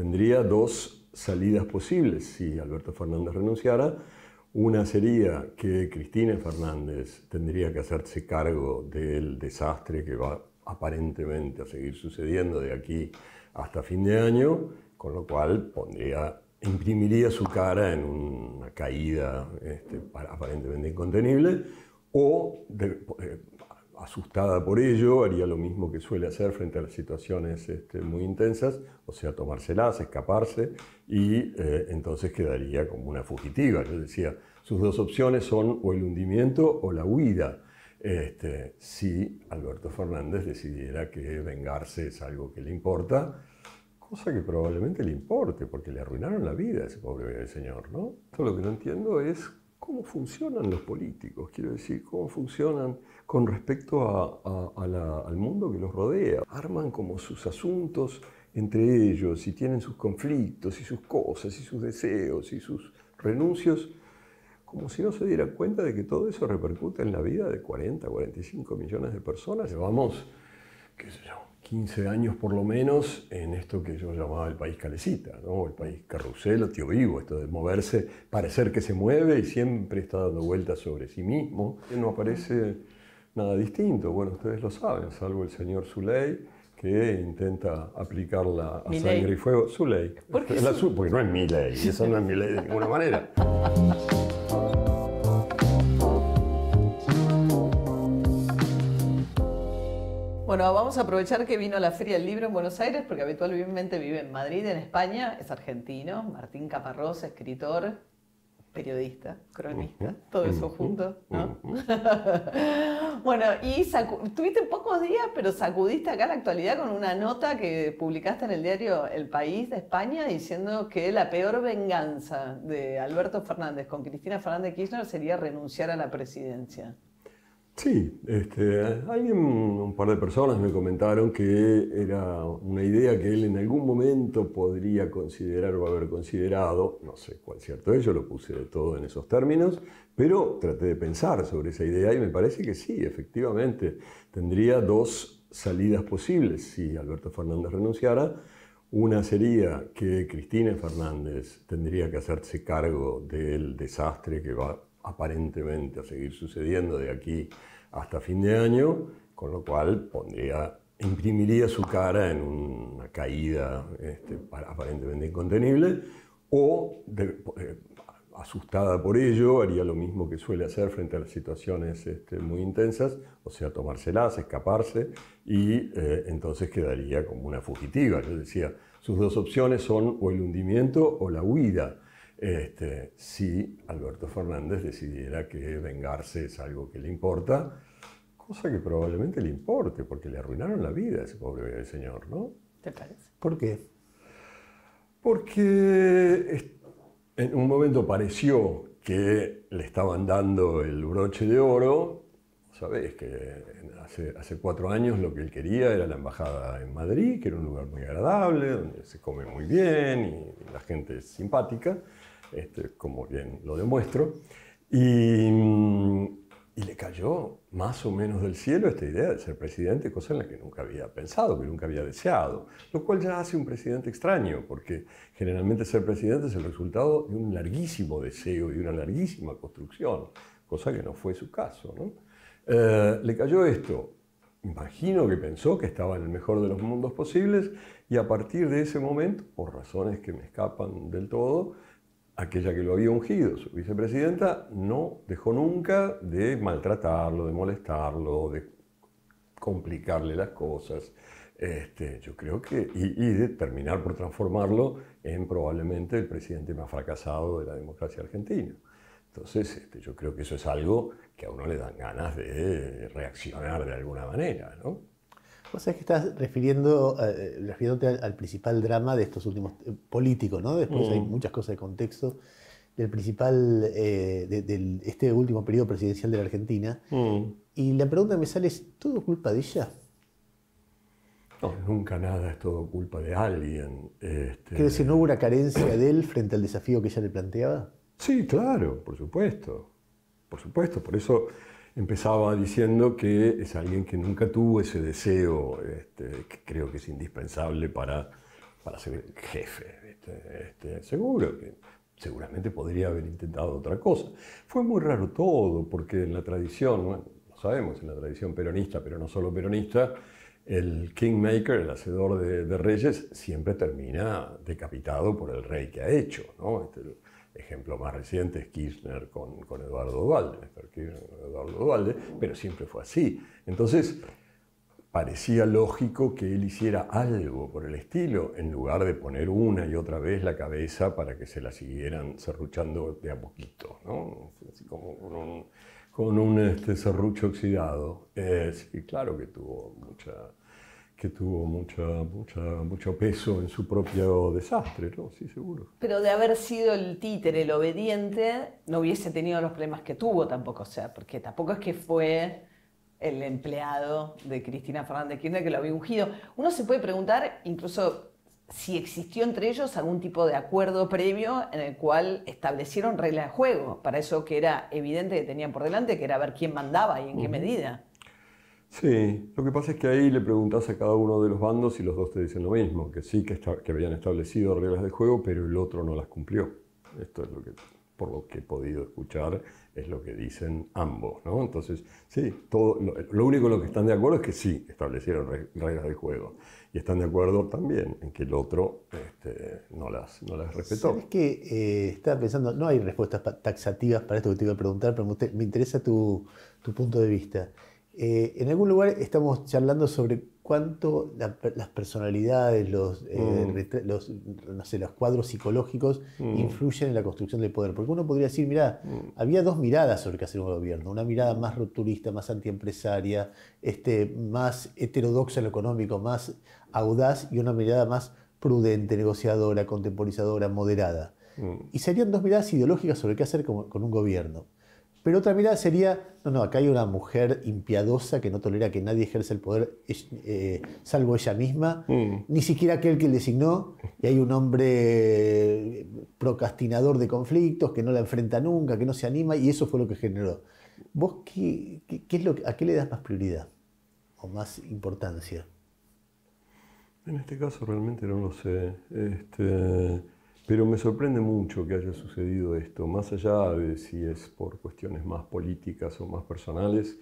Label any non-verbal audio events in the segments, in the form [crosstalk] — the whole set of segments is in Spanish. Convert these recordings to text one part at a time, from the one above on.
tendría dos salidas posibles si Alberto Fernández renunciara. Una sería que Cristina Fernández tendría que hacerse cargo del desastre que va aparentemente a seguir sucediendo de aquí hasta fin de año, con lo cual pondría, imprimiría su cara en una caída este, aparentemente incontenible, o eh, asustada por ello, haría lo mismo que suele hacer frente a las situaciones este, muy intensas, o sea, tomárselas, escaparse, y eh, entonces quedaría como una fugitiva. Yo decía, sus dos opciones son o el hundimiento o la huida. Este, si Alberto Fernández decidiera que vengarse es algo que le importa, cosa que probablemente le importe, porque le arruinaron la vida ese pobre señor, ¿no? Todo lo que no entiendo es cómo funcionan los políticos, quiero decir, cómo funcionan con respecto al mundo que los rodea. Arman como sus asuntos entre ellos y tienen sus conflictos y sus cosas y sus deseos y sus renuncios, como si no se dieran cuenta de que todo eso repercute en la vida de 40, 45 millones de personas. Llevamos, qué sé yo, 15 años por lo menos en esto que yo llamaba el país calecita, el país carrusel tío vivo, esto de moverse, parecer que se mueve y siempre está dando vueltas sobre sí mismo. No aparece nada distinto. Bueno, ustedes lo saben, salvo el señor Zuley, que intenta aplicarla a sangre y fuego. Zuley. ¿Por Porque no es mi ley, esa no es mi ley de ninguna manera. Bueno, vamos a aprovechar que vino a la Feria del Libro en Buenos Aires, porque habitualmente vive en Madrid, en España, es argentino, Martín Caparrós, escritor, periodista, cronista, todo eso junto, ¿no? [laughs] bueno, y tuviste pocos días, pero sacudiste acá la actualidad con una nota que publicaste en el diario El País de España diciendo que la peor venganza de Alberto Fernández con Cristina Fernández Kirchner sería renunciar a la presidencia. Sí, este, alguien, un, par de personas me comentaron que era una idea que él en algún momento podría considerar o haber considerado, no sé cuál cierto es, yo lo puse de todo en esos términos, pero traté de pensar sobre esa idea y me parece que sí, efectivamente, tendría dos salidas posibles si Alberto Fernández renunciara. Una sería que Cristina Fernández tendría que hacerse cargo del desastre que va aparentemente a seguir sucediendo de aquí hasta fin de año, con lo cual imprimiría su cara en una caída este, aparentemente incontenible, o eh, asustada por ello, haría lo mismo que suele hacer frente a las situaciones este, muy intensas, o sea, tomárselas, escaparse, y eh, entonces quedaría como una fugitiva. Yo decía, sus dos opciones son o el hundimiento o la huida este, si Alberto Fernández decidiera que vengarse es algo que le importa, cosa que probablemente le importe, porque le arruinaron la vida a ese pobre señor, ¿no? ¿Te parece? ¿Por qué? Porque en un momento pareció que le estaban dando el broche de oro, sabes que hace, hace, cuatro años lo que él quería era la embajada en Madrid, que era un lugar muy agradable, donde se come muy bien y la gente es simpática. Este, como bien lo demuestro, mm, y, le cayó más o menos del cielo esta idea de ser presidente, cosa en la que nunca había pensado, que nunca había deseado, lo cual ya hace un presidente extraño, porque generalmente ser presidente es el resultado de un larguísimo deseo y una larguísima construcción, cosa que no fue su caso. Eh, le cayó esto, imagino que pensó que estaba en el mejor de los mundos posibles y a partir de ese momento, por razones que me escapan del todo, aquella que lo había ungido, su vicepresidenta, no dejó nunca de maltratarlo, de molestarlo, de complicarle las cosas. Este, yo creo que, y, de terminar por transformarlo en probablemente el presidente más fracasado de la democracia argentina. Entonces, este, yo creo que eso es algo que a uno le dan ganas de reaccionar de alguna manera, ¿no? Vos sabés que estás refiriendo, eh, refiriéndote al, principal drama de estos últimos, eh, políticos, ¿no? Después hay mm. muchas cosas de contexto del principal, eh, de, este último periodo presidencial de la Argentina. Mm. Y la pregunta que me sale es, ¿todo culpa de ella? No, nunca nada es todo culpa de alguien. Este. ¿Quieres decir, no hubo una carencia de él frente al desafío que ella le planteaba? Sí, claro, por supuesto. Por supuesto, por eso empezaba diciendo que es alguien que nunca tuvo ese deseo, este, que creo que es indispensable para, para ser jefe. Este, seguro que seguramente podría haber intentado otra cosa. Fue muy raro todo, porque en la tradición, bueno, lo sabemos, en la tradición peronista, pero no solo peronista, el kingmaker, el hacedor de, reyes, siempre termina decapitado por el rey que ha hecho. ¿no? Este, Ejemplo más reciente es Kirchner con, Eduardo Duvalde, pero siempre fue así. Entonces, parecía lógico que él hiciera algo por el estilo, en lugar de poner una y otra vez la cabeza para que se la siguieran serruchando de a poquito, ¿no? Así como con un, este, serrucho oxidado. Eh, claro que tuvo mucha que tuvo mucha, mucha, mucho peso en su propio desastre, ¿no? Sí, seguro. Pero de haber sido el títere, el obediente, no hubiese tenido los problemas que tuvo tampoco, o sea, porque tampoco es que fue el empleado de Cristina Fernández Kirchner que lo había ungido. Uno se puede preguntar incluso si existió entre ellos algún tipo de acuerdo previo en el cual establecieron reglas de juego para eso que era evidente que tenían por delante, que era ver quién mandaba y en qué medida. Sí, lo que pasa es que ahí le preguntas a cada uno de los bandos y los dos te dicen lo mismo, que sí que, habían establecido reglas de juego, pero el otro no las cumplió. Esto es lo que, por lo que he podido escuchar, es lo que dicen ambos, ¿no? Entonces, sí, todo, lo, único en lo que están de acuerdo es que sí establecieron reglas de juego. Y están de acuerdo también en que el otro este, no, las, no las respetó. Es que eh, estaba pensando, no hay respuestas taxativas para esto que te iba a preguntar, pero me interesa tu, tu punto de vista. Eh, en algún lugar estamos charlando sobre cuánto las personalidades, los, eh, mm. cuadros psicológicos mm. influyen en la construcción del poder. Porque uno podría decir, mira, mm. había dos miradas sobre qué hacer un gobierno. Una mirada más rupturista, más antiempresaria, este, más heterodoxa en lo económico, más audaz y una mirada más prudente, negociadora, contemporizadora, moderada. Y serían dos miradas ideológicas sobre qué hacer con un gobierno. Pero otra mirada sería, no, no, acá hay una mujer impiadosa que no tolera que nadie ejerza el poder eh, salvo ella misma, mm. ni siquiera aquel que le designó, y hay un hombre eh, procrastinador de conflictos que no la enfrenta nunca, que no se anima, y eso fue lo que generó. ¿Vos es lo, a qué le das más prioridad o más importancia? En este caso realmente no lo sé. Este... Pero me sorprende mucho que haya sucedido esto, más allá de si es por cuestiones más políticas o más personales,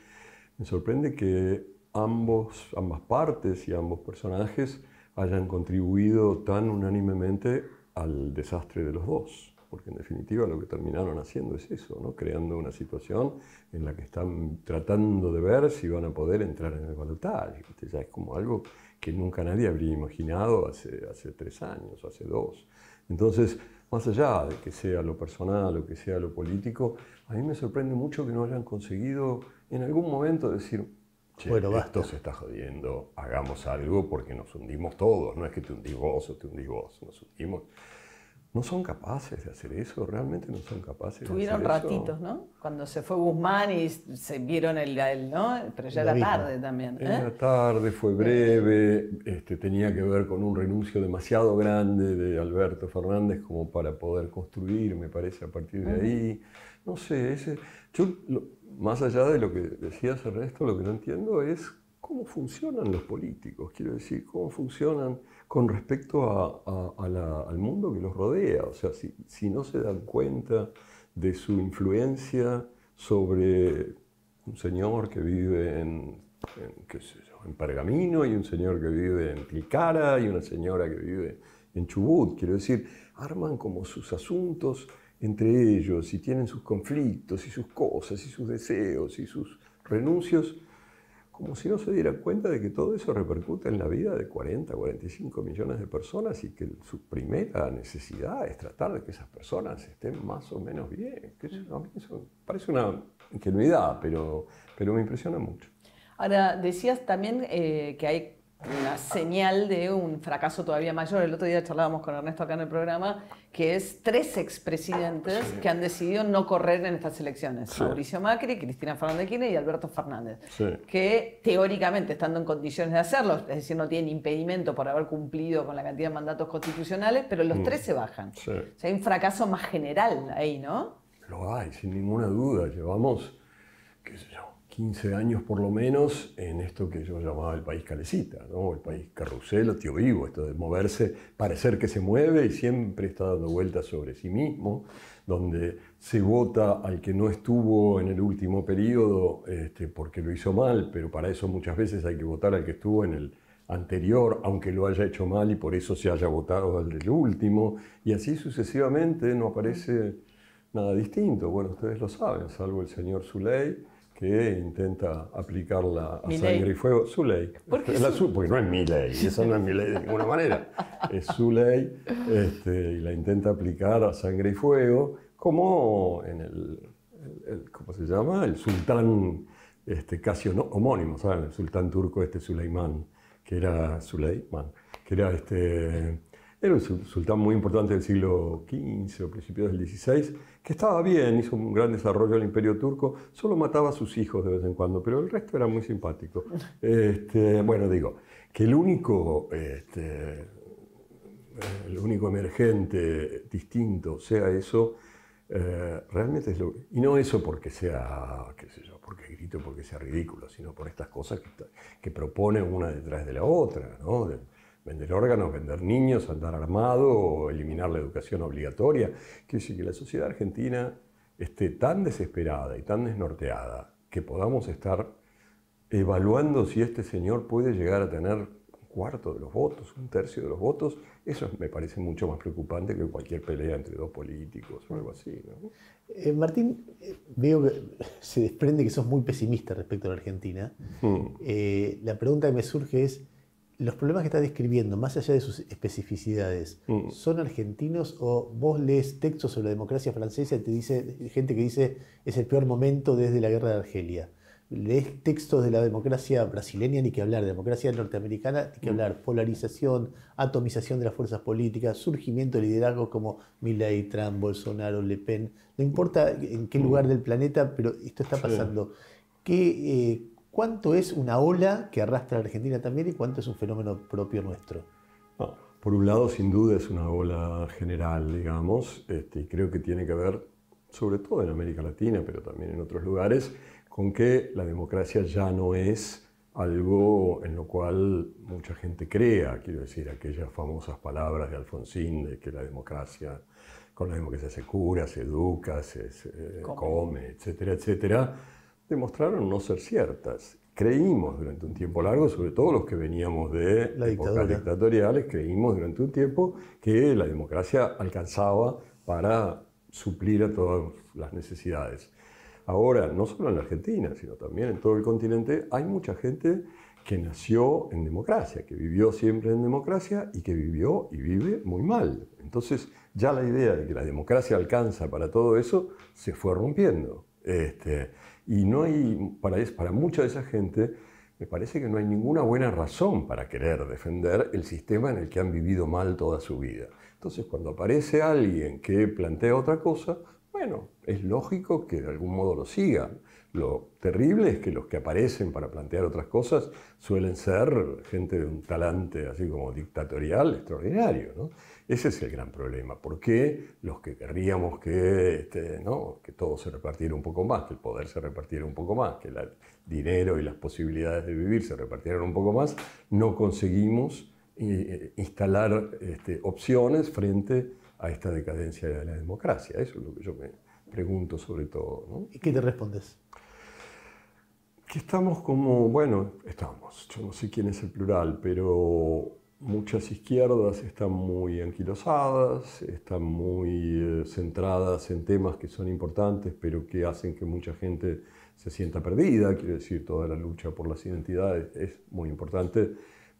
me sorprende que ambos, ambas partes y ambos personajes hayan contribuido tan unánimemente al desastre de los dos, porque en definitiva lo que terminaron haciendo es eso, ¿no? creando una situación en la que están tratando de ver si van a poder entrar en el balotaje. Ya es como algo que nunca nadie habría imaginado hace, hace tres años o hace dos. Entonces, más allá de que sea lo personal o que sea lo político, a mí me sorprende mucho que no hayan conseguido en algún momento decir, che, bueno, esto se está jodiendo, hagamos algo porque nos hundimos todos, no es que te hundís vos o te hundís vos, nos hundimos no son capaces de hacer eso, realmente no son capaces. Tuvieron de hacer ratitos, ¿no? Cuando se fue Guzmán y se vieron el, el ¿no? Pero ya era tarde también. ¿eh? Era tarde, fue breve, este, tenía que ver con un renuncio demasiado grande de Alberto Fernández como para poder construir, me parece, a partir de ahí. No sé, ese, más allá de lo que decías el resto, lo que no entiendo es cómo funcionan los políticos, quiero decir, cómo funcionan con respecto al mundo que los rodea. O sea, si, no se dan cuenta de su influencia sobre un señor que vive en, Pergamino y un señor que vive en Tlicara y una señora que vive en Chubut. Quiero decir, arman como sus asuntos entre ellos y tienen sus conflictos y sus cosas y sus deseos y sus renuncios como si no se diera cuenta de que todo eso repercute en la vida de 40, 45 millones de personas y que su primera necesidad es tratar de que esas personas estén más o menos bien. eso, a mí eso parece una ingenuidad, pero, pero me impresiona mucho. Ahora, decías también eh, que hay una señal de un fracaso todavía mayor. El otro día charlábamos con Ernesto acá en el programa, que es tres expresidentes que han decidido no correr en estas elecciones. Mauricio Macri, Cristina Fernández de y Alberto Fernández, que teóricamente estando en condiciones de hacerlo, es decir, no tienen impedimento por haber cumplido con la cantidad de mandatos constitucionales, pero los mm. tres se bajan. O sea, hay un fracaso más general ahí, ¿no? Lo hay, sin ninguna duda. Llevamos, qué sé yo, 15 años por lo menos en esto que yo llamaba el país calecita, el país carrusel tío vivo, esto de moverse, parecer que se mueve y siempre está dando vueltas sobre sí mismo, donde se vota al que no estuvo en el último periodo este, porque lo hizo mal, pero para eso muchas veces hay que votar al que estuvo en el anterior, aunque lo haya hecho mal y por eso se haya votado al del último, y así sucesivamente no aparece nada distinto. Bueno, ustedes lo saben, salvo el señor Zuley que intenta aplicarla a sangre y fuego, su ley. porque no es mi ley, esa no es mi ley de ninguna manera. Es su ley este, y la intenta aplicar a sangre y fuego, como en el, ¿cómo se llama? El sultán este, casi homónimo, ¿saben? El sultán turco este Suleimán, que era Suleimán, que era este... Era un sultán muy importante del siglo XV o principios del XVI, que estaba bien, hizo un gran desarrollo el imperio turco, solo mataba a sus hijos de vez en cuando, pero el resto era muy simpático. Este, bueno, digo, que el único, este, el único emergente distinto sea eso, eh, realmente es lo Y no eso porque sea, qué sé yo, porque grito, porque sea ridículo, sino por estas cosas que, propone una detrás de la otra, ¿no? vender órganos, vender niños, andar armado o eliminar la educación obligatoria. Que decir que la sociedad argentina esté tan desesperada y tan desnorteada que podamos estar evaluando si este señor puede llegar a tener un cuarto de los votos, un tercio de los votos, eso me parece mucho más preocupante que cualquier pelea entre dos políticos o algo así. Eh, Martín, eh, veo que se desprende que sos muy pesimista respecto a la Argentina. Hmm. Eh, la pregunta que me surge es, los problemas que está describiendo, más allá de sus especificidades, mm. ¿son argentinos o vos lees textos sobre la democracia francesa y te dice gente que dice es el peor momento desde la guerra de Argelia? Lees textos de la democracia brasileña, ni que hablar, democracia norteamericana, ni que mm. hablar, polarización, atomización de las fuerzas políticas, surgimiento de liderazgo como Milley, Trump, Bolsonaro, Le Pen, no importa en qué mm. lugar del planeta, pero esto está pasando. ¿Qué, eh, ¿Cuánto es una ola que arrastra a Argentina también y cuánto es un fenómeno propio nuestro? por un lado, sin duda es una ola general, digamos, este, y creo que tiene que ver, sobre todo en América Latina, pero también en otros lugares, con que la democracia ya no es algo en lo cual mucha gente crea, quiero decir, aquellas famosas palabras de Alfonsín de que la democracia, con la democracia se cura, se educa, se, come, etcétera, etcétera demostraron no ser ciertas. Creímos durante un tiempo largo, sobre todo los que veníamos de La épocas dictatoriales, creímos durante un tiempo que la democracia alcanzaba para suplir a todas las necesidades. Ahora, no solo en la Argentina, sino también en todo el continente, hay mucha gente que nació en democracia, que vivió siempre en democracia y que vivió y vive muy mal. Entonces, ya la idea de que la democracia alcanza para todo eso se fue rompiendo. Este, y no hay, para, para mucha de esa gente, me parece que no hay ninguna buena razón para querer defender el sistema en el que han vivido mal toda su vida. Entonces, cuando aparece alguien que plantea otra cosa, bueno, es lógico que de algún modo lo sigan. Lo terrible es que los que aparecen para plantear otras cosas suelen ser gente de un talante así como dictatorial extraordinario. ¿no? Ese es el gran problema. ¿Por qué los que querríamos este, que, todo se repartiera un poco más, que el poder se repartiera un poco más, que el dinero y las posibilidades de vivir se repartieran un poco más, no conseguimos eh, eh, instalar este, opciones frente a esta decadencia de la democracia? Eso es lo que yo me pregunto sobre todo. ¿Y qué te respondes? que estamos como, bueno, estamos, yo no sé quién es el plural, pero muchas izquierdas están muy anquilosadas, están muy eh, centradas en temas que son importantes, pero que hacen que mucha gente se sienta perdida. Quiero decir, toda la lucha por las identidades es muy importante,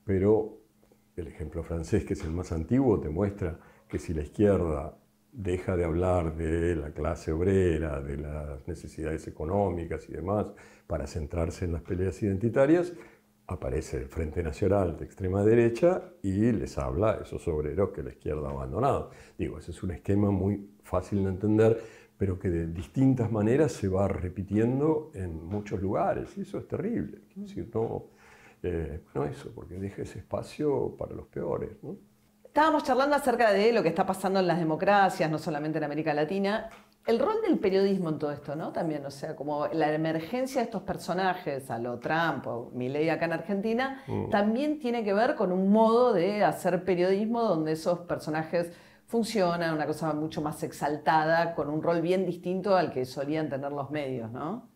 pero el ejemplo francés, que es el más antiguo, te muestra que si la izquierda deja de hablar de la clase obrera, de las necesidades económicas y demás, para centrarse en las peleas identitarias, aparece el Frente Nacional de extrema derecha y les habla a esos obreros que la izquierda ha abandonado. Digo, ese es un esquema muy fácil de entender, pero que de distintas maneras se va repitiendo en muchos lugares, y eso es terrible. decir, eh, no, eso, porque deja ese espacio para los peores. ¿no? Estábamos charlando acerca de lo que está pasando en las democracias, no solamente en América Latina, el rol del periodismo en todo esto, ¿no? También, o sea, como la emergencia de estos personajes, a lo Trump o Milei acá en Argentina, mm. también tiene que ver con un modo de hacer periodismo donde esos personajes funcionan, una cosa mucho más exaltada, con un rol bien distinto al que solían tener los medios, ¿no?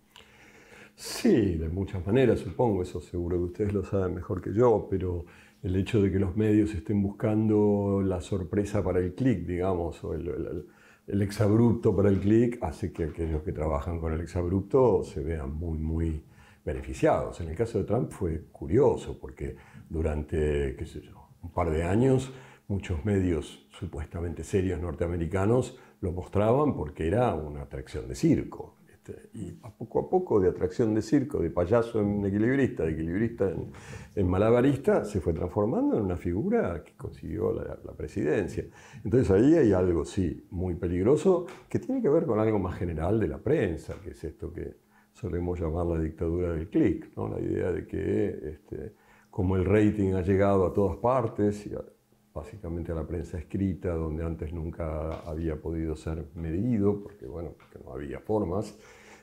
Sí, de muchas maneras, supongo, eso seguro que ustedes lo saben mejor que yo, pero el hecho de que los medios estén buscando la sorpresa para el clic, digamos, o el el exabrupto para el click hace que aquellos que trabajan con el exabrupto se vean muy, muy beneficiados. En el caso de Trump fue curioso porque durante, un par de años muchos medios supuestamente serios norteamericanos lo mostraban porque era una atracción de circo. Este, y poco a poco, de atracción de circo, de payaso en equilibrista, de equilibrista en, malabarista, se fue transformando en una figura que consiguió la, presidencia. Entonces ahí hay algo, sí, muy peligroso, que tiene que ver con algo más general de la prensa, que es esto que solemos llamar la dictadura del clic, ¿no? la idea de que este, como el rating ha llegado a todas partes, y básicamente a la prensa escrita, donde antes nunca había podido ser medido, porque bueno, que no había formas.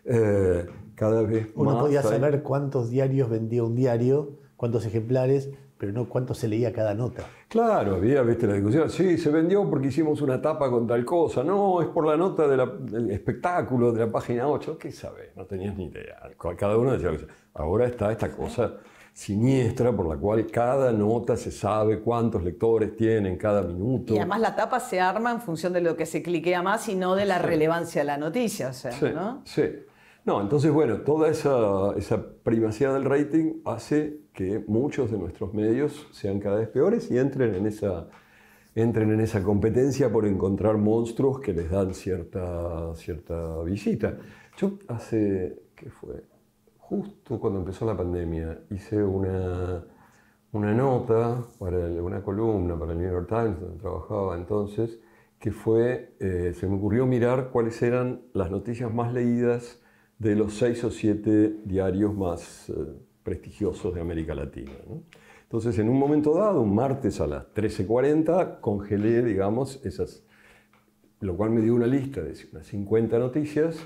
Eh, cada vez Uno podía saber cuántos diarios vendía un diario, cuántos ejemplares, pero no cuánto se leía cada nota. Claro, había, viste, la discusión, sí, se vendió porque hicimos una tapa con tal cosa, no, es por la nota de del espectáculo de la página 8, qué sabe no tenías ni idea, cada uno decía, ahora está esta cosa siniestra por la cual cada nota se sabe cuántos lectores tienen cada minuto. Y además la tapa se arma en función de lo que se cliquea más y no de la relevancia de la noticia, o sea, sí, ¿no? Sí. No, entonces, bueno, toda esa, esa primacía del rating hace que muchos de nuestros medios sean cada vez peores y entren en esa, entren en esa competencia por encontrar monstruos que les dan cierta, cierta visita. Yo hace, ¿qué fue? justo cuando empezó la pandemia, hice una, una nota para una columna para el New York Times, donde trabajaba entonces, que fue, eh, se me ocurrió mirar cuáles eran las noticias más leídas de los seis o siete diarios más eh, prestigiosos de América Latina. Entonces, en un momento dado, un martes a las 13.40, congelé, digamos, esas, lo cual me dio una lista de unas 50 noticias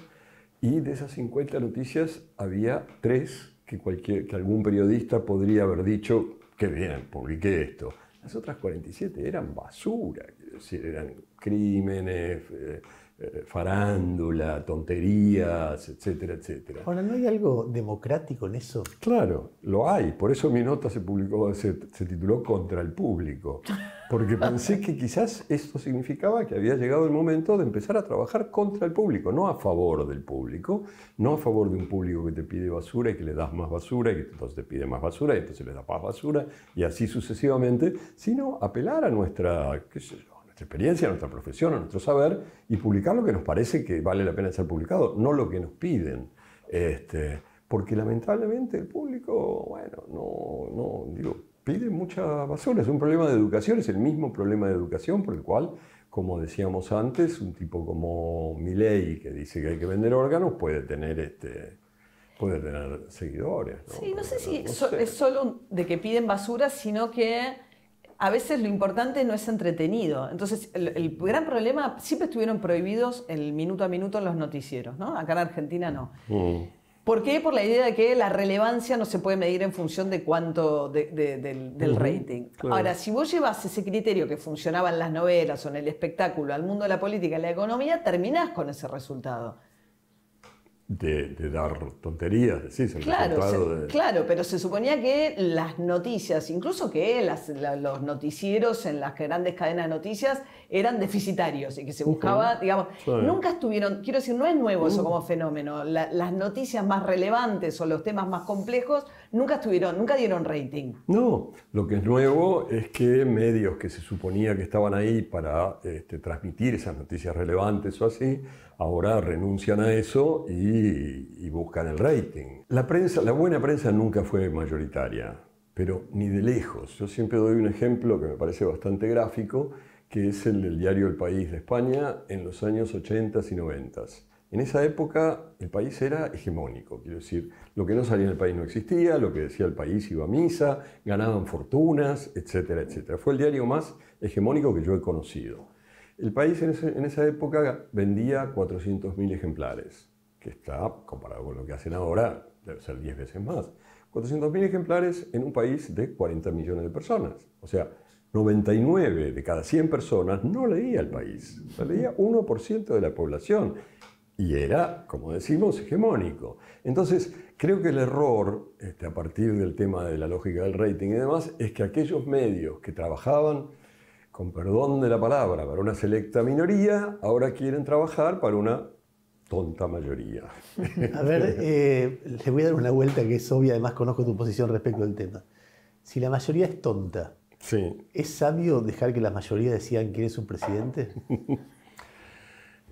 y de esas 50 noticias había tres que, cualquier, que algún periodista podría haber dicho, qué bien, publiqué esto. Las otras 47 eran basura, es decir, eran crímenes. Eh, eh, farándula, tonterías, etcétera, etcétera. Ahora, ¿no hay algo democrático en eso? Claro, lo hay. Por eso mi nota se, publicó, se, tituló Contra el público, porque pensé que quizás esto significaba que había llegado el momento de empezar a trabajar contra el público, no a favor del público, no a favor de un público que te pide basura y que le das más basura y que entonces te pide más basura y entonces le das más basura y así sucesivamente, sino apelar a nuestra... Qué nuestra experiencia, nuestra profesión, nuestro saber, y publicar lo que nos parece que vale la pena ser publicado, no lo que nos piden. Este, porque lamentablemente el público, bueno, no, no, digo, pide mucha basura. Es un problema de educación, es el mismo problema de educación por el cual, como decíamos antes, un tipo como Milei, que dice que hay que vender órganos, puede tener este, puede tener seguidores. ¿no? Sí, no sé si es solo de que piden basura, sino que a veces lo importante no es entretenido. Entonces, el, gran problema, siempre estuvieron prohibidos el minuto a minuto en los noticieros, ¿no? Acá en Argentina no. Mm. ¿Por qué? Por la idea de que la relevancia no se puede medir en función de cuánto del, rating. Ahora, si vos llevas ese criterio que funcionaba en las novelas o en el espectáculo al mundo de la política y la economía, terminás con ese resultado de, dar tonterías, decís, el claro, de... claro, pero se suponía que las noticias, incluso que los noticieros en las grandes cadenas de noticias eran deficitarios y que se buscaba, digamos, nunca estuvieron, quiero decir, no es nuevo eso mm. como fenómeno, las noticias más relevantes o los temas más complejos nunca estuvieron, nunca dieron rating. No, lo que es nuevo es que medios que se suponía que estaban ahí para este, transmitir esas noticias relevantes o así, Ahora renuncian a eso y, buscan el rating. La prensa, la buena prensa nunca fue mayoritaria, pero ni de lejos. Yo siempre doy un ejemplo que me parece bastante gráfico, que es el del diario El País de España en los años 80 y 90. En esa época el país era hegemónico, quiero decir, lo que no salía en el país no existía, lo que decía el país iba a misa, ganaban fortunas, etcétera, etcétera. Fue el diario más hegemónico que yo he conocido. El país en, esa época vendía 400.000 ejemplares, que está, comparado con lo que hacen ahora, debe ser 10 veces más. 400.000 ejemplares en un país de 40 millones de personas. O sea, 99 de cada 100 personas no leía el país, leía 1% de la población. Y era, como decimos, hegemónico. Entonces, creo que el error, este, a partir del tema de la lógica del rating y demás, es que aquellos medios que trabajaban con perdón de la palabra, para una selecta minoría, ahora quieren trabajar para una tonta mayoría. A ver, eh, le voy a dar una vuelta que es obvia, además conozco tu posición respecto al tema. Si la mayoría es tonta, ¿es sabio dejar que la mayoría decida quién es su presidente? [laughs]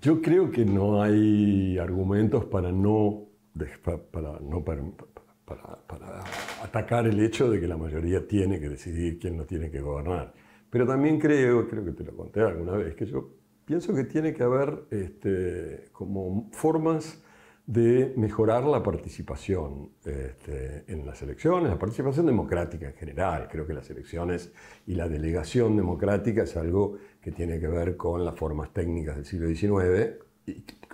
Yo creo que no hay argumentos para no, para, atacar el hecho de que la mayoría tiene que decidir quién no tiene que gobernar. Pero también creo, creo que te lo conté alguna vez, que yo pienso que tiene que haber este, como formas de mejorar la participación este, en las elecciones, la participación democrática en general. Creo que las elecciones y la delegación democrática es algo que tiene que ver con las formas técnicas del siglo XIX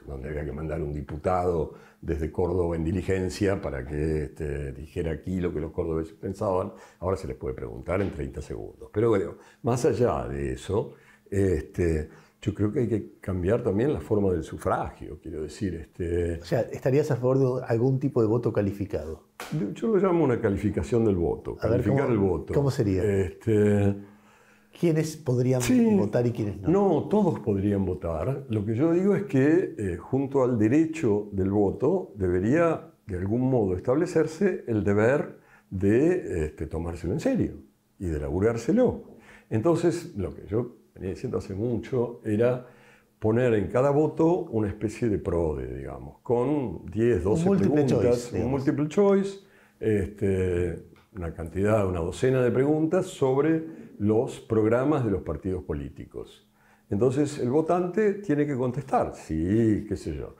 donde había que mandar un diputado desde Córdoba en diligencia para que este, dijera aquí lo que los cordobeses pensaban, ahora se les puede preguntar en 30 segundos. Pero bueno, más allá de eso, este, yo creo que hay que cambiar también la forma del sufragio, quiero decir. Este, o sea, ¿estarías a favor de algún tipo de voto calificado? Yo lo llamo una calificación del voto, calificar el voto. ¿Cómo sería? Este, ¿Quiénes podrían votar y quiénes no? No, todos podrían votar. Lo que yo digo es que eh, junto al derecho del voto debería de algún modo establecerse el deber de este, tomárselo en serio y de laburárselo. Entonces, lo que yo venía diciendo hace mucho era poner en cada voto una especie de prode, digamos, con 10, 12 preguntas, un multiple choice, una cantidad, una docena de preguntas sobre los programas de los partidos políticos. Entonces el votante tiene que contestar, sí, qué sé yo.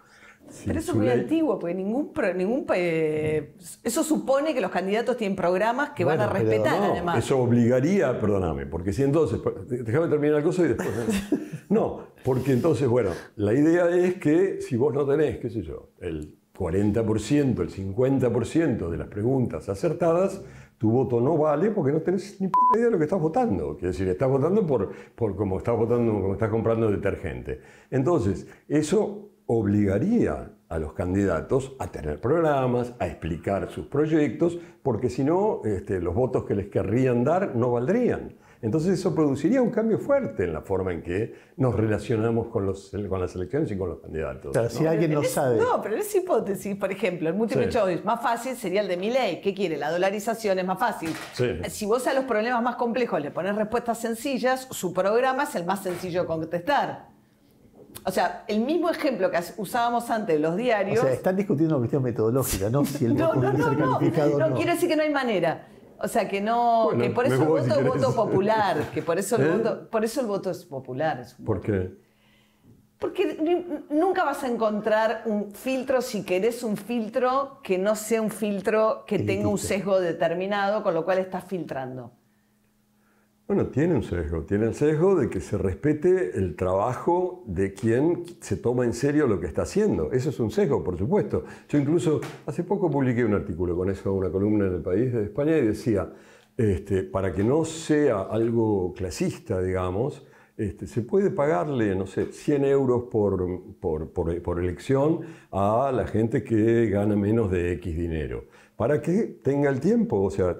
Pero eso es muy antiguo, porque ningún, ningún eh, eso supone que los candidatos tienen programas que van a respetar, además. Eso obligaría, perdóname, porque si entonces, déjame terminar la cosa y después. ¿eh? [laughs] no, porque entonces, bueno, la idea es que si vos no tenés, qué sé yo, el 40%, el 50% de las preguntas acertadas, tu voto no vale porque no tenés ni idea de lo que estás votando. Quiere decir, estás votando por, por como estás votando, como estás comprando detergente. Entonces, eso obligaría a los candidatos a tener programas, a explicar sus proyectos, porque si no, este, los votos que les querrían dar no valdrían. Entonces eso produciría un cambio fuerte en la forma en que nos relacionamos con, los, con las elecciones y con los candidatos. O ¿no? si alguien no sabe. No, pero es hipótesis. Por ejemplo, el múltiple choice más fácil sería el de ley ¿Qué quiere? La dolarización es más fácil. Si vos a los problemas más complejos le pones respuestas sencillas, su programa es el más sencillo de contestar. O sea, el mismo ejemplo que usábamos antes de los diarios. O sea, están discutiendo una cuestión metodológica, ¿no? Si el no, no, no, no, no. no quiero decir que no hay manera. O sea que no, que por eso el voto es popular, que por eso el [laughs] ¿Eh? voto, por eso el voto es popular. ¿Por qué? Porque nunca vas a encontrar un filtro, si querés un filtro, que no sea un filtro que tenga un sesgo determinado, con lo cual estás filtrando. Bueno, tiene un sesgo. Tiene el sesgo de que se respete el trabajo de quien se toma en serio lo que está haciendo. Eso es un sesgo, por supuesto. Yo incluso hace poco publiqué un artículo con eso, una columna en el país de España, y decía, este, para que no sea algo clasista, digamos, este, se puede pagarle, no sé, 100 euros por, por, por elección a la gente que gana menos de X dinero para que tenga el tiempo, o sea,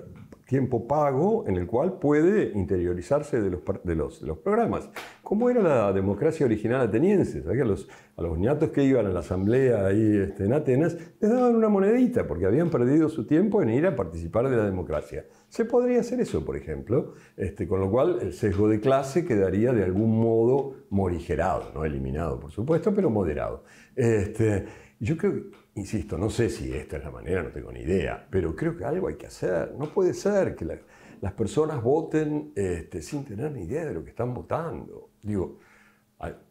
tiempo pago en el cual puede interiorizarse de los, de los, los programas. Como era la democracia original ateniense? A los, a los ñatos que iban a la asamblea ahí este, en Atenas les daban una monedita porque habían perdido su tiempo en ir a participar de la democracia. Se podría hacer eso, por ejemplo, este, con lo cual el sesgo de clase quedaría de algún modo morigerado, no eliminado, por supuesto, pero moderado. Este, yo creo que insisto, no sé si esta es la manera, no tengo ni idea, pero creo que algo hay que hacer. No puede ser que las personas voten este, sin tener ni idea de lo que están votando. Digo,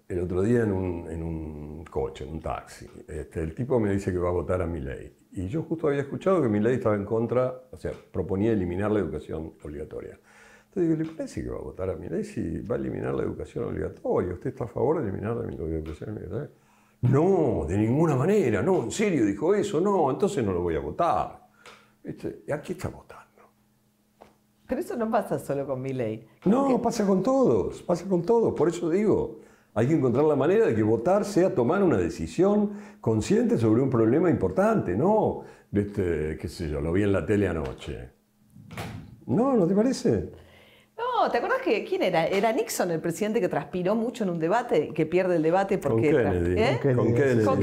el otro día en un, en un coche, en un taxi, este, el tipo me dice que va a votar a mi ley. Y yo justo había escuchado que mi ley estaba en contra, o sea, proponía eliminar la educación obligatoria. Entonces digo, ¿le parece que va a votar a mi ley si va a eliminar la educación obligatoria? ¿Usted está a favor de eliminar la educación obligatoria? No, de ninguna manera, no, en serio dijo eso, no, entonces no lo voy a votar. Este, ¿Y aquí está votando. Pero eso no pasa solo con mi ley. No, pasa con todos, pasa con todos, por eso digo. Hay que encontrar la manera de que votar sea tomar una decisión consciente sobre un problema importante, no, este, qué sé yo, lo vi en la tele anoche. No, ¿no te parece? No, ¿te acuerdas que quién era? Era Nixon el presidente que transpiró mucho en un debate, que pierde el debate porque... Con Con Con No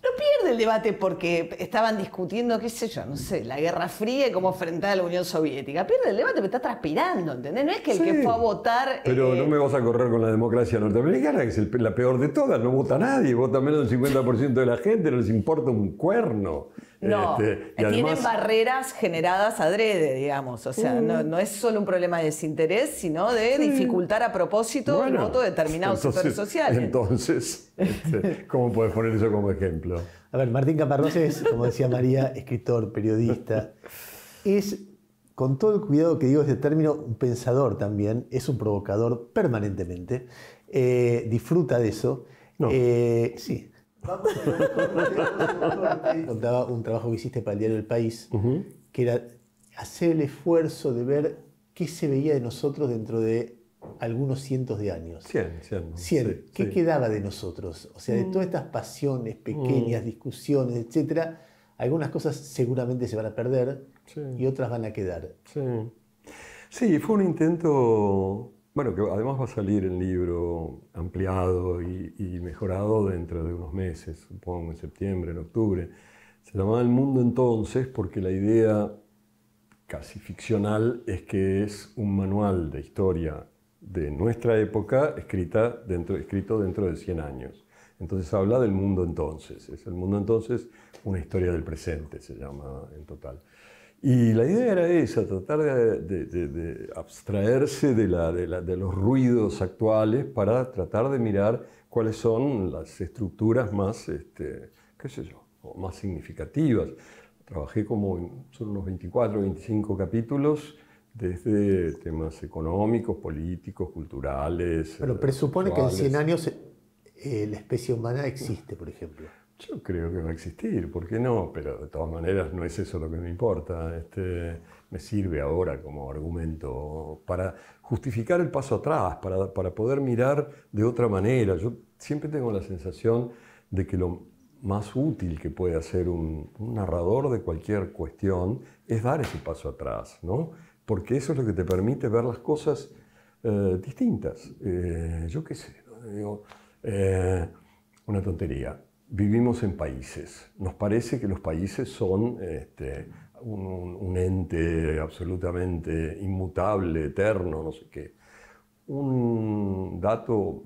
pierde el debate porque estaban discutiendo, qué sé yo, no sé, la Guerra Fría y cómo enfrentar a la Unión Soviética. Pierde el debate porque está transpirando, ¿entendés? No es que el que fue a votar. Pero eh, no me vas a correr con la democracia norteamericana, que es la peor de todas. No vota nadie, vota menos del 50% de la gente, no les importa un cuerno. No, este, tienen barreras generadas adrede, digamos. O sea, mm. no, es solo un problema de desinterés, sino de dificultar a propósito el voto de determinados sectores sociales. Entonces, este, ¿cómo puedes poner eso como ejemplo? A ver, Martín Caparrós es, como decía María, escritor, periodista. Es, con todo el cuidado que digo este término, un pensador también, es un provocador permanentemente. Eh, disfruta de eso. No. Eh, sí. Contaba un trabajo que hiciste para el diario El País, que era hacer el esfuerzo de ver qué se veía de nosotros dentro de algunos cientos de años. 100, 100. ¿Qué quedaba de nosotros? O sea, de mm. todas estas pasiones pequeñas, mm. discusiones, etcétera, algunas cosas seguramente se van a perder y otras van a quedar. Sí. fue un intento bueno, que además va a salir el libro ampliado y, mejorado dentro de unos meses, supongo, en septiembre, en octubre. Se llamaba El Mundo entonces porque la idea casi ficcional es que es un manual de historia de nuestra época escrita dentro, escrito dentro de 100 años. Entonces habla del mundo entonces. Es el mundo entonces una historia del presente, se llama en total. Y la idea era esa, tratar de, de, abstraerse de, los ruidos actuales para tratar de mirar cuáles son las estructuras más, este, qué más significativas. Trabajé como en, son unos 24 o 25 capítulos desde temas económicos, políticos, culturales. Pero presupone que en 100 años eh, la especie humana existe, por ejemplo. Yo creo que va a existir, ¿por qué no? Pero de todas maneras no es eso lo que me importa. Este, me sirve ahora como argumento para justificar el paso atrás, para, para poder mirar de otra manera. Yo siempre tengo la sensación de que lo más útil que puede hacer un, narrador de cualquier cuestión es dar ese paso atrás, ¿no? Porque eso es lo que te permite ver las cosas eh, distintas. Eh, yo qué sé, digo, eh, una tontería vivimos en países. Nos parece que los países son este, un, un, ente absolutamente inmutable, eterno, no sé qué. Un dato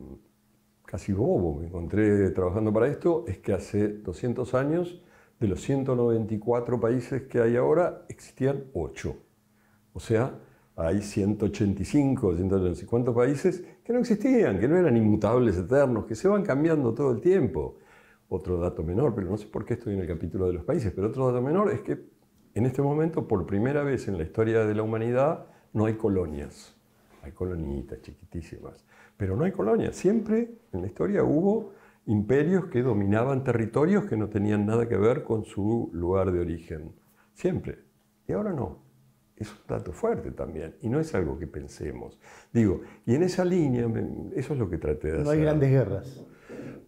casi bobo que encontré trabajando para esto es que hace 200 años, de los 194 países que hay ahora, existían 8. O sea, hay 185, 150 países que no existían, que no eran inmutables, eternos, que se van cambiando todo el tiempo. Otro dato menor, pero no sé por qué estoy en el capítulo de los países, pero otro dato menor es que en este momento, por primera vez en la historia de la humanidad, no hay colonias. Hay colonitas chiquitísimas, pero no hay colonias. Siempre en la historia hubo imperios que dominaban territorios que no tenían nada que ver con su lugar de origen. Siempre. Y ahora no. Es un dato fuerte también. Y no es algo que pensemos. Digo, y en esa línea, eso es lo que traté de hacer. No hay grandes guerras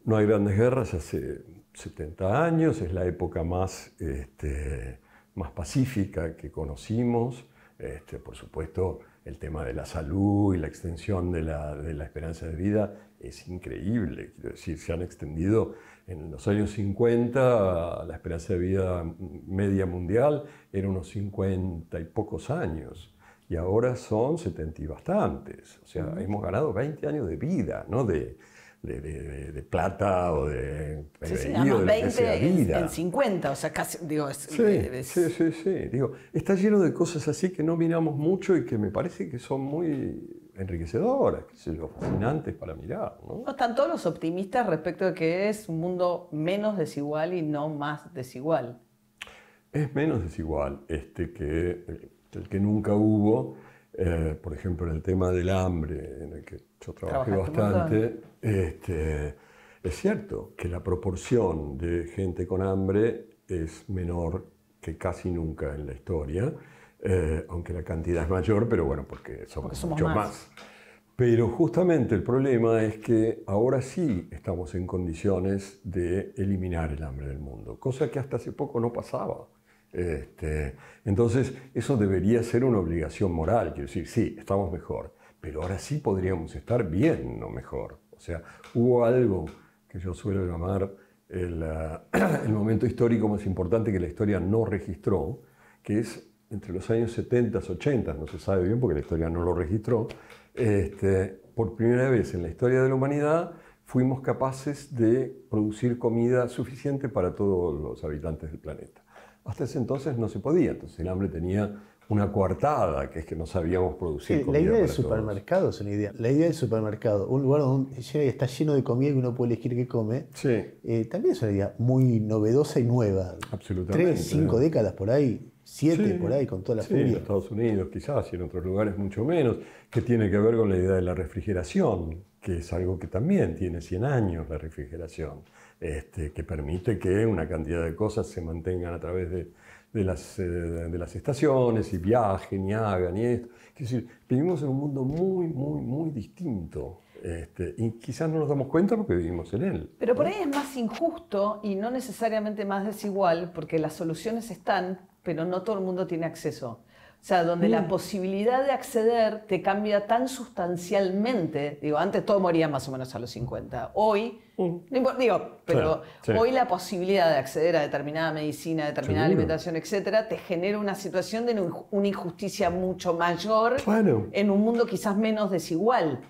no hay grandes guerras hace 70 años, es la época más, este, más pacífica que conocimos. Este, por supuesto, el tema de la salud y la extensión de la, esperanza de vida es increíble. Quiero decir, se han extendido en los años 50, la esperanza de vida media mundial era unos 50 y pocos años. Y ahora son 70 y bastantes. O sea, hemos ganado 20 años de vida, no de, plata o de eh, En, 50, o sea, casi, digo, es, sí, sí, sí, digo, está lleno de cosas así que no miramos mucho y que me parece que son muy enriquecedoras, que fascinantes para mirar. ¿no? están todos los optimistas respecto de que es un mundo menos desigual y no más desigual. Es menos desigual este que el que nunca hubo, eh, por ejemplo, en el tema del hambre, en el que yo trabajé bastante, este, es cierto que la proporción de gente con hambre es menor que casi nunca en la historia, eh, aunque la cantidad es mayor, pero bueno, porque somos, mucho más. Pero justamente el problema es que ahora sí estamos en condiciones de eliminar el hambre del mundo, cosa que hasta hace poco no pasaba. Este, entonces, eso debería ser una obligación moral, quiero decir, sí, estamos mejor pero ahora sí podríamos estar bien, no mejor. O sea, hubo algo que yo suelo llamar el, ah, [clears throat] momento histórico más importante que la historia no registró, que es entre los años 70, 80, no se sabe bien porque la historia no lo registró, este, por primera vez en la historia de la humanidad fuimos capaces de producir comida suficiente para todos los habitantes del planeta. Hasta ese entonces no se podía, entonces el hambre tenía una coartada, que es que no sabíamos producir La idea del supermercado es una idea. La idea del supermercado, un lugar donde está lleno de comida y uno puede elegir qué come, eh, también es una idea muy novedosa y nueva. Absolutamente. Tres, cinco décadas por ahí, siete por ahí, con toda la sí, En Estados Unidos quizás y en otros lugares mucho menos, que tiene que ver con la idea de la refrigeración, que es algo que también tiene 100 años la refrigeración, este, que permite que una cantidad de cosas se mantengan a través de de las, eh, de las estaciones y viajen y hagan y esto. es decir, vivimos en un mundo muy, muy, muy distinto. Este, y quizás no nos damos cuenta porque vivimos en él. Pero por ahí es más injusto y no necesariamente más desigual, porque las soluciones están, pero no todo el mundo tiene acceso. O sea, donde la mm. posibilidad de acceder te cambia tan sustancialmente. Digo, antes todo moría más o menos a los 50. Hoy, mm. no, digo, pero hoy la posibilidad de acceder a determinada medicina, determinada alimentación, etcétera, te genera una situación de una injusticia mucho mayor en un mundo quizás menos desigual.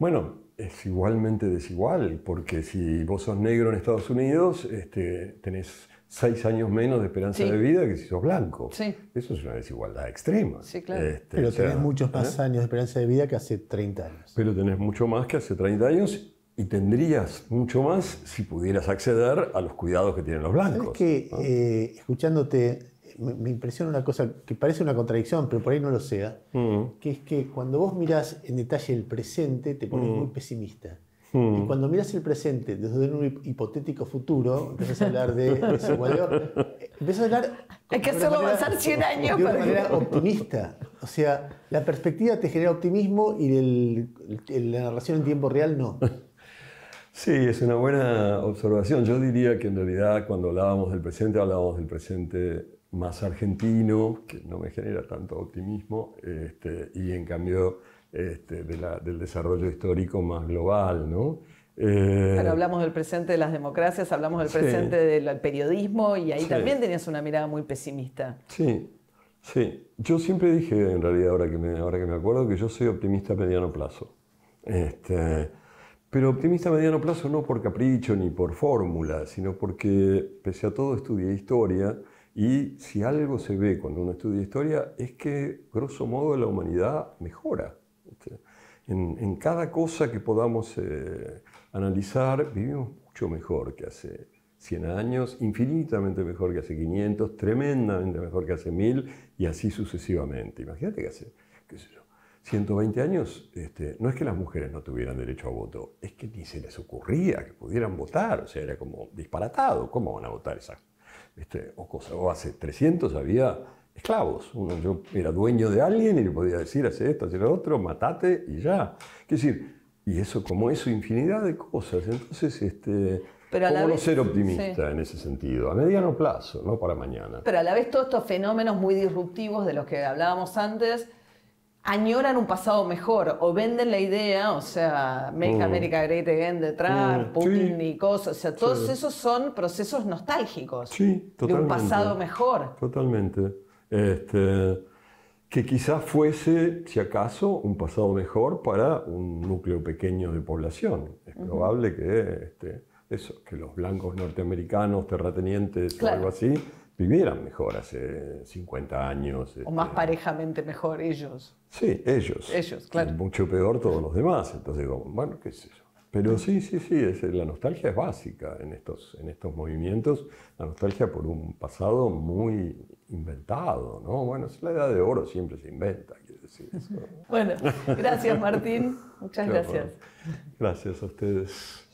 Bueno, es igualmente desigual, porque si vos sos negro en Estados Unidos, este, tenés seis años menos de esperanza de vida que si sos blanco. Eso es una desigualdad extrema. Este, pero tenés muchos más ¿eh? años de esperanza de vida que hace 30 años. Pero tenés mucho más que hace 30 años y tendrías mucho más si pudieras acceder a los cuidados que tienen los blancos. Es que, eh, escuchándote, me, impresiona una cosa que parece una contradicción, pero por ahí no lo sea, mm. que es que cuando vos mirás en detalle el presente, te pones mm. muy pesimista. Hmm. Y cuando miras el presente desde un hipotético futuro, empiezas a hablar de desigualdad, empiezas a hablar... Hay que hacerlo avanzar 100 años. una manera optimista. O sea, la perspectiva te genera optimismo y la narración en tiempo real no. Sí, es una buena observación. Yo diría que en realidad cuando hablábamos del presente, hablábamos del presente más argentino, que no me genera tanto optimismo, este, y en cambio este, del desarrollo histórico más global, ¿no? Pero eh, hablamos del presente de las democracias, hablamos del presente del periodismo y ahí también tenías una mirada muy pesimista. Sí, sí. Yo siempre dije, en realidad, ahora que me, ahora que me acuerdo, que yo soy optimista a mediano plazo. Este, pero optimista a mediano plazo no por capricho ni por fórmula, sino porque, pese a todo, estudié historia y si algo se ve cuando uno estudia historia es que, grosso modo, la humanidad mejora. En, cada cosa que podamos eh, analizar, vivimos mucho mejor que hace 100 años, infinitamente mejor que hace 500, tremendamente mejor que hace 1000 y así sucesivamente. Imagínate que hace, 120 años, este, no es que las mujeres no tuvieran derecho a voto, es que ni se les ocurría que pudieran votar, o sea, era como disparatado, ¿cómo van a votar esas o hace 300 había esclavos. Uno, yo era dueño de alguien y le podía decir, hace esto, hace lo otro, matate y ya. Es decir, y eso, como eso, infinidad de cosas. Entonces, este, no ser optimista en ese sentido? A mediano plazo, no para mañana. Pero a la vez todos estos fenómenos muy disruptivos de los que hablábamos antes añoran un pasado mejor o venden la idea, o sea, Make mm. America Great Again de Trump, mm. Putin y cosas, o sea, todos esos son procesos nostálgicos sí, de un pasado mejor. Totalmente. Este, que quizás fuese, si acaso, un pasado mejor para un núcleo pequeño de población. Es probable que, este, eso, que los blancos norteamericanos, terratenientes o algo así, vivieran mejor hace 50 años. O más este, parejamente mejor ellos. Sí, ellos. Ellos, claro. mucho peor todos los demás. Entonces digo, bueno, qué sé yo. Pero sí, sí, sí, es, la nostalgia es básica en estos, en estos movimientos, la nostalgia por un pasado muy inventado, ¿no? Bueno, es la edad de oro, siempre se inventa, quiero decir [laughs] Bueno, gracias Martín, muchas gracias. Gracias a ustedes.